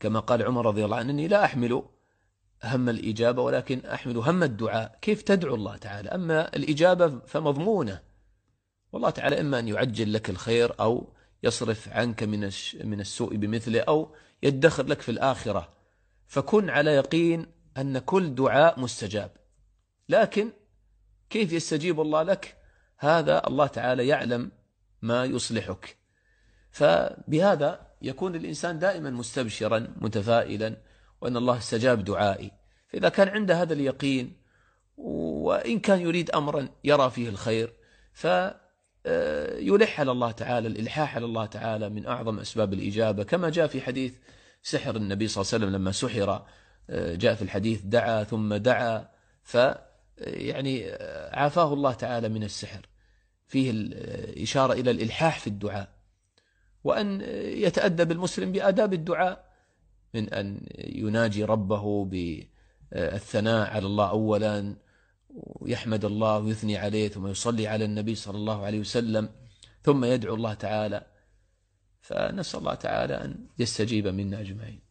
كما قال عمر رضي الله عنه أني لا أحمل هم الإجابة ولكن أحمل هم الدعاء كيف تدعو الله تعالى أما الإجابة فمضمونة والله تعالى إما أن يعجل لك الخير أو يصرف عنك من من السوء بمثله أو يدخر لك في الآخرة فكن على يقين أن كل دعاء مستجاب لكن كيف يستجيب الله لك هذا الله تعالى يعلم ما يصلحك فبهذا يكون الإنسان دائما مستبشرا متفائلا وأن الله استجاب دعائي فإذا كان عنده هذا اليقين وإن كان يريد أمرا يرى فيه الخير فيلح آه، على الله تعالى الإلحاح على الله تعالى من أعظم أسباب الإجابة كما جاء في حديث سحر النبي صلى الله عليه وسلم لما سحر آه، جاء في الحديث دعا ثم دعا ف آه، يعني عافاه الله تعالى من السحر فيه الإشارة إلى الإلحاح في الدعاء وأن يتأدب المسلم بآداب الدعاء من أن يناجي ربه بالثناء على الله أولا ويحمد الله ويثني عليه ثم يصلي على النبي صلى الله عليه وسلم ثم يدعو الله تعالى فنسأل الله تعالى أن يستجيب منا أجمعين